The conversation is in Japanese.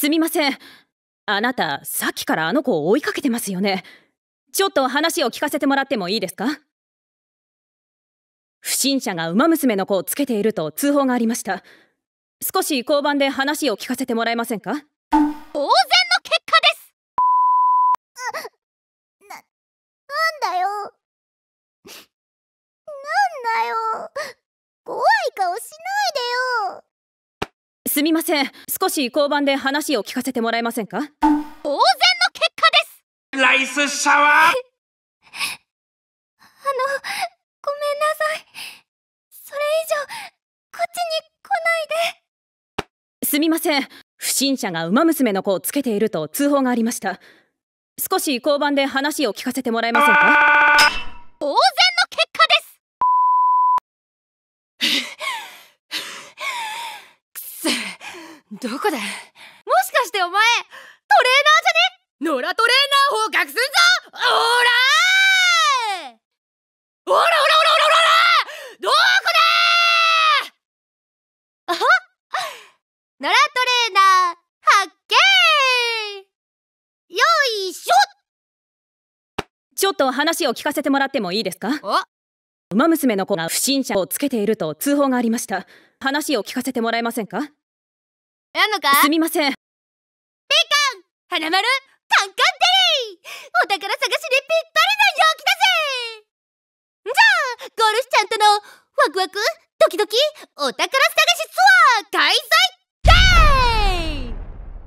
すみませんあなたさっきからあの子を追いかけてますよねちょっと話を聞かせてもらってもいいですか不審者が馬娘の子をつけていると通報がありました少し交番で話を聞かせてもらえませんか当然の結果ですな、なんだよすみません少し交番で話を聞かせてもらえませんか当然の結果ですライスシャワーあのごめんなさいそれ以上こっちに来ないですみません不審者が馬娘の子をつけていると通報がありました少し交番で話を聞かせてもらえませんか当然どこだもしかしてお前トレーナーじゃねノラトレーナーを隠すんぞおらおらおらおらおらおらどこだあノラトレーナー発見よいしょちょっと話を聞かせてもらってもいいですか馬娘の子が不審者をつけていると通報がありました話を聞かせてもらえませんかやんのかすみませんピーカン花丸カンカンデリーお宝探しにぴったりな陽気だぜじゃあゴールしちゃんとのワクワクドキドキお宝探しツアー